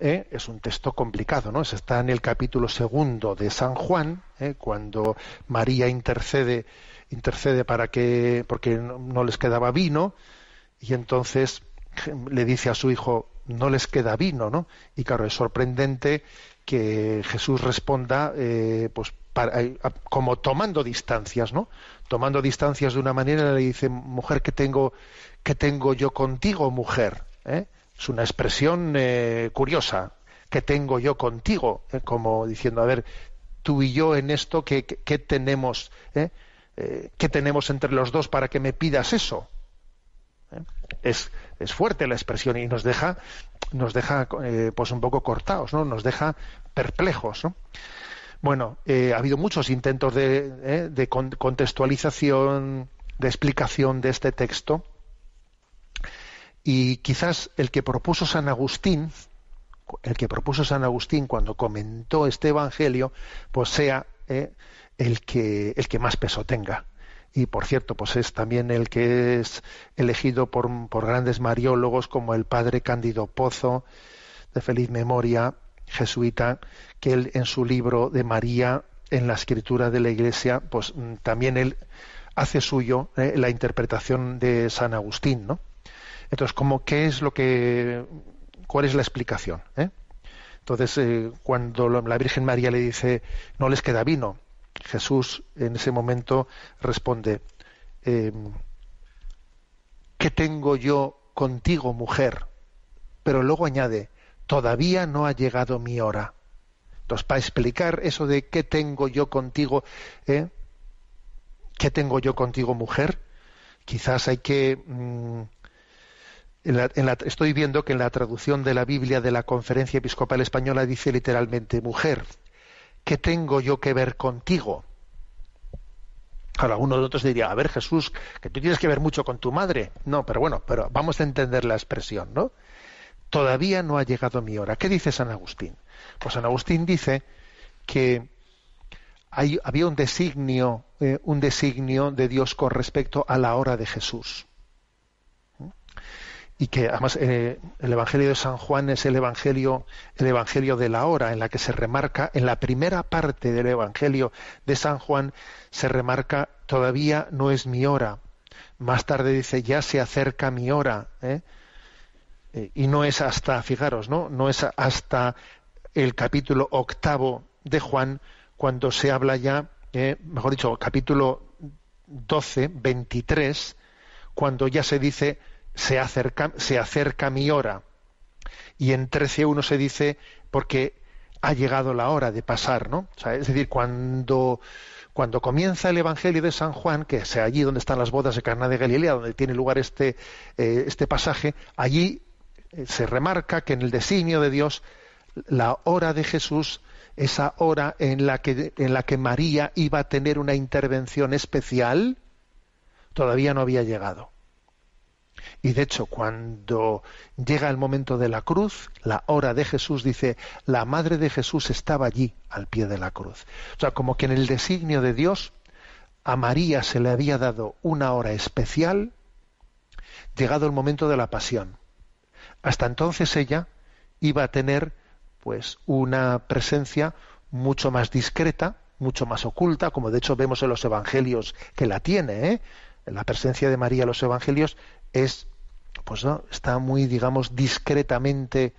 ¿eh? es un texto complicado, ¿no? Está en el capítulo segundo de San Juan, ¿eh? cuando María intercede, intercede para que, porque no les quedaba vino, y entonces le dice a su hijo, no les queda vino, ¿no? Y claro, es sorprendente que Jesús responda, eh, pues, como tomando distancias, ¿no? Tomando distancias de una manera le dice, mujer, ¿qué tengo, tengo yo contigo, mujer? ¿Eh? Es una expresión eh, curiosa que tengo yo contigo, eh, como diciendo, a ver, tú y yo en esto, ¿qué, tenemos? Eh? ¿Qué tenemos entre los dos para que me pidas eso? Es, fuerte la expresión y nos deja, nos deja pues un poco cortados, ¿no? Nos deja perplejos, Bueno, ha habido muchos intentos de contextualización, de explicación de este texto y quizás el que propuso San Agustín, el que propuso San Agustín cuando comentó este evangelio, pues sea eh, el, que, el que más peso tenga. Y por cierto, pues es también el que es elegido por, grandes mariólogos como el padre Cándido Pozo, de feliz memoria, jesuita, que él en su libro de María en la escritura de la Iglesia, pues mm, también él hace suyo eh, la interpretación de San Agustín, ¿no? Entonces, ¿cómo, ¿qué es lo que, cuál es la explicación? Eh? Entonces, eh, cuando la Virgen María le dice, no les queda vino, Jesús en ese momento responde, em, ¿qué tengo yo contigo, mujer? Pero luego añade, todavía no ha llegado mi hora. Entonces, para explicar eso de qué tengo yo contigo, eh? ¿qué tengo yo contigo, mujer? Quizás hay que, mm, estoy viendo que en la traducción de la Biblia de la Conferencia Episcopal Española dice literalmente, mujer, ¿qué tengo yo que ver contigo? Ahora, uno de nosotros diría, a ver, Jesús, que tú tienes que ver mucho con tu madre. No, pero bueno, pero vamos a entender la expresión, ¿no? Todavía no ha llegado mi hora. ¿Qué dice San Agustín? Pues San Agustín dice que había un designio, eh, un designio de Dios con respecto a la hora de Jesús y que además eh, el Evangelio de San Juan es el Evangelio, el Evangelio de la hora, en la que se remarca, en la primera parte del Evangelio de San Juan, se remarca todavía no es mi hora. Más tarde dice ya se acerca mi hora. ¿eh? Eh, y no es hasta, fijaros, ¿no? No es hasta el capítulo octavo de Juan cuando se habla ya, mejor dicho, capítulo 12, 23, cuando ya se dice se acerca, se acerca mi hora. Y en 13.1 se dice, porque ha llegado la hora de pasar, ¿no? es decir, cuando, cuando comienza el Evangelio de San Juan, que es allí donde están las bodas de Cana de Galilea, donde tiene lugar este, eh, este pasaje, allí eh, se remarca que en el designio de Dios, la hora de Jesús, esa hora en la que, en la que María iba a tener una intervención especial, todavía no había llegado. Y de hecho, cuando llega el momento de la cruz, la hora de Jesús dice, la madre de Jesús estaba allí, al pie de la cruz. O sea, como que en el designio de Dios, a María se le había dado una hora especial, llegado el momento de la pasión. Hasta entonces ella iba a tener pues una presencia mucho más discreta, mucho más oculta, como de hecho vemos en los evangelios que la tiene, ¿eh? La presencia de María en los evangelios es pues no, está muy, digamos, discretamente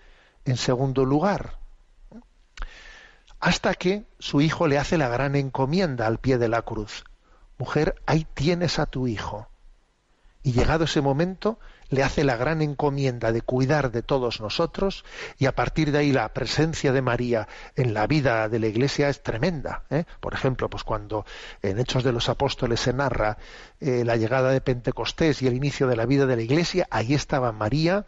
en segundo lugar. Hasta que su hijo le hace la gran encomienda al pie de la cruz. Mujer, ahí tienes a tu hijo. Y llegado ese momento, le hace la gran encomienda de cuidar de todos nosotros y a partir de ahí la presencia de María en la vida de la Iglesia es tremenda. ¿eh? Por ejemplo, pues cuando en Hechos de los Apóstoles se narra eh, la llegada de Pentecostés y el inicio de la vida de la Iglesia, ahí estaba María.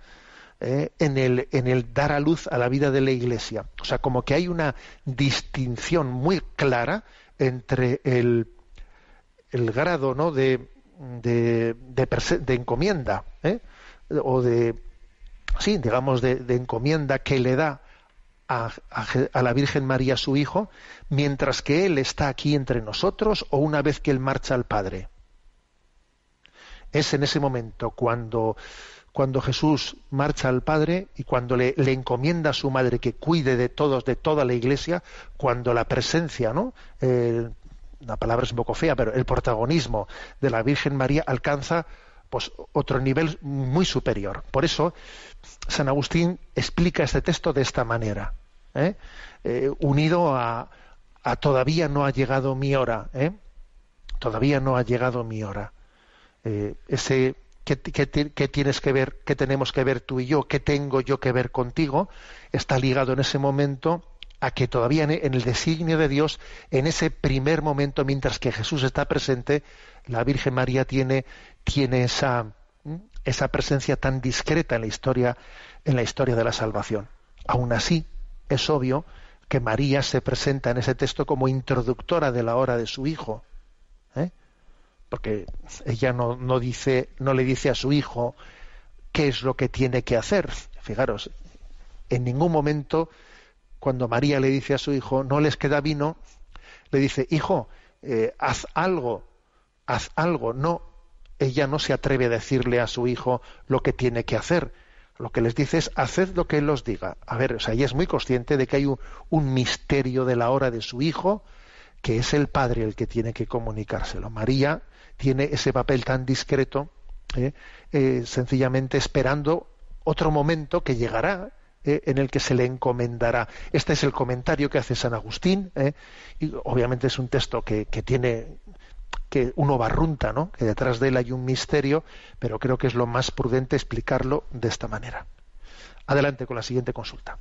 ¿eh? en, el, en el dar a luz a la vida de la iglesia. O sea, como que hay una distinción muy clara entre el, el grado ¿no? de, de, de, encomienda, ¿eh? o de, sí, digamos, de, encomienda que le da a, a, la Virgen María su Hijo, mientras que Él está aquí entre nosotros o una vez que Él marcha al Padre. Es en ese momento cuando, cuando Jesús marcha al Padre y cuando le, le, encomienda a su madre que cuide de todos, de toda la iglesia, cuando la presencia ¿no? Eh, la palabra es un poco fea, pero el protagonismo de la Virgen María alcanza pues otro nivel muy superior. Por eso San Agustín explica este texto de esta manera, ¿eh? Eh, unido a, todavía no ha llegado mi hora, ¿eh? todavía no ha llegado mi hora. ese ¿qué, qué, qué tienes que ver, qué tenemos que ver tú y yo, qué tengo yo que ver contigo, está ligado en ese momento a que todavía en el designio de Dios, en ese primer momento, mientras que Jesús está presente, la Virgen María tiene, tiene esa, esa presencia tan discreta en la historia, en la historia de la salvación. Aún así, es obvio que María se presenta en ese texto como introductora de la hora de su hijo, ¿eh? porque ella no, no, dice, no le dice a su hijo qué es lo que tiene que hacer. Fijaros, en ningún momento cuando María le dice a su hijo, no les queda vino, le dice, hijo, eh, haz algo, haz algo. No, ella no se atreve a decirle a su hijo lo que tiene que hacer. Lo que les dice es, haced lo que él os diga. A ver, o sea, ella es muy consciente de que hay un, misterio de la hora de su hijo, que es el padre el que tiene que comunicárselo. María tiene ese papel tan discreto, eh, eh, sencillamente esperando otro momento que llegará eh, en el que se le encomendará. Este es el comentario que hace San Agustín, eh, y obviamente es un texto que, que tiene que uno barrunta, ¿no? que detrás de él hay un misterio, pero creo que es lo más prudente explicarlo de esta manera. Adelante con la siguiente consulta.